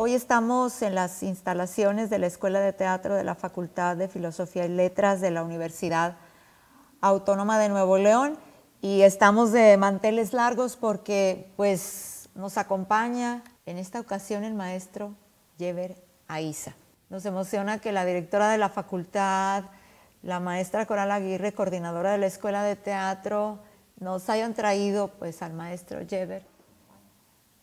Hoy estamos en las instalaciones de la Escuela de Teatro de la Facultad de Filosofía y Letras de la Universidad Autónoma de Nuevo León y estamos de manteles largos porque pues nos acompaña en esta ocasión el maestro Jever Aiza. Nos emociona que la directora de la facultad, la maestra Coral Aguirre, coordinadora de la Escuela de Teatro, nos hayan traído pues al maestro Yever.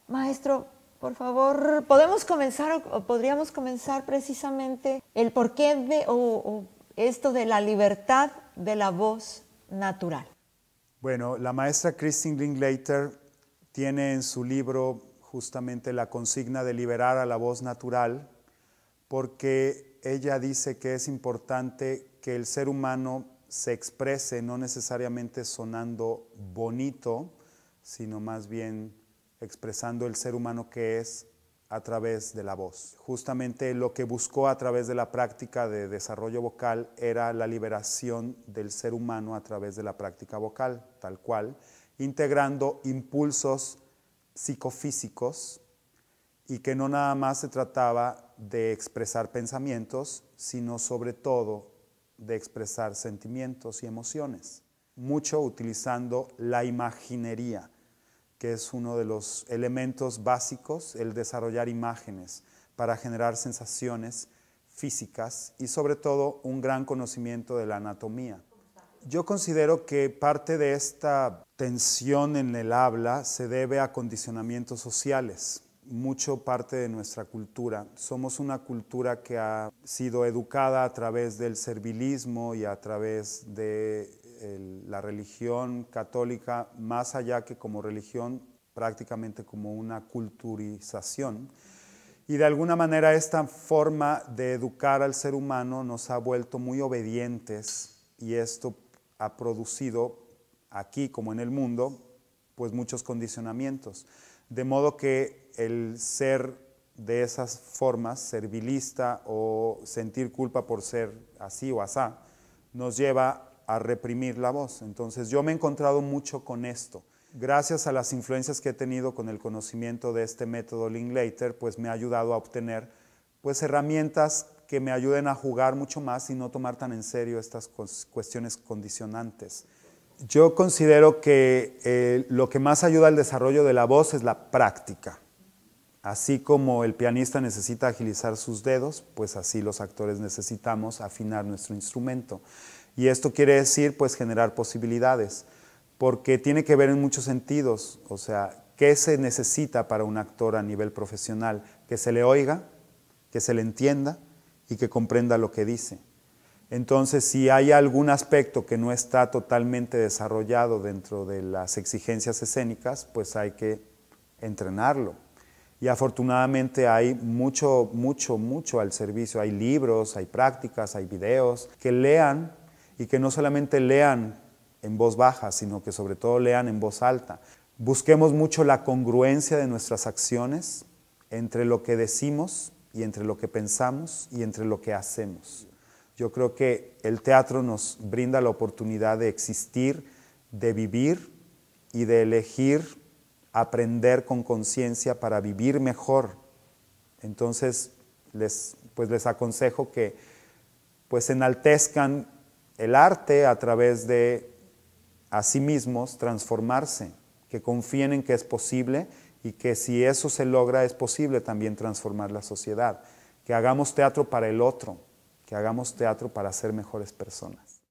Maestro, por favor, podemos comenzar o podríamos comenzar precisamente el porqué de esto de la libertad de la voz natural. Bueno, la maestra Christine Linglater tiene en su libro justamente la consigna de liberar a la voz natural, porque ella dice que es importante que el ser humano se exprese no necesariamente sonando bonito, sino más bien expresando el ser humano que es a través de la voz. Justamente lo que buscó a través de la práctica de desarrollo vocal era la liberación del ser humano a través de la práctica vocal, tal cual, integrando impulsos psicofísicos y que no nada más se trataba de expresar pensamientos, sino sobre todo de expresar sentimientos y emociones, mucho utilizando la imaginería que es uno de los elementos básicos, el desarrollar imágenes para generar sensaciones físicas y sobre todo un gran conocimiento de la anatomía. Yo considero que parte de esta tensión en el habla se debe a condicionamientos sociales, mucho parte de nuestra cultura. Somos una cultura que ha sido educada a través del servilismo y a través de la religión católica, más allá que como religión, prácticamente como una culturización. Y de alguna manera esta forma de educar al ser humano nos ha vuelto muy obedientes y esto ha producido aquí como en el mundo pues muchos condicionamientos. De modo que el ser de esas formas, servilista o sentir culpa por ser así o asá, nos lleva a reprimir la voz. Entonces yo me he encontrado mucho con esto. Gracias a las influencias que he tenido con el conocimiento de este método Linklater, pues me ha ayudado a obtener pues herramientas que me ayuden a jugar mucho más y no tomar tan en serio estas cuestiones condicionantes. Yo considero que eh, lo que más ayuda al desarrollo de la voz es la práctica. Así como el pianista necesita agilizar sus dedos, pues así los actores necesitamos afinar nuestro instrumento. Y esto quiere decir, pues, generar posibilidades, porque tiene que ver en muchos sentidos, o sea, qué se necesita para un actor a nivel profesional, que se le oiga, que se le entienda y que comprenda lo que dice. Entonces, si hay algún aspecto que no está totalmente desarrollado dentro de las exigencias escénicas, pues hay que entrenarlo. Y afortunadamente hay mucho, mucho, mucho al servicio. Hay libros, hay prácticas, hay videos que lean y que no solamente lean en voz baja, sino que sobre todo lean en voz alta. Busquemos mucho la congruencia de nuestras acciones entre lo que decimos y entre lo que pensamos y entre lo que hacemos. Yo creo que el teatro nos brinda la oportunidad de existir, de vivir y de elegir aprender con conciencia para vivir mejor. Entonces, les, pues les aconsejo que pues enaltezcan el arte a través de a sí mismos transformarse, que confíen en que es posible y que si eso se logra es posible también transformar la sociedad, que hagamos teatro para el otro, que hagamos teatro para ser mejores personas.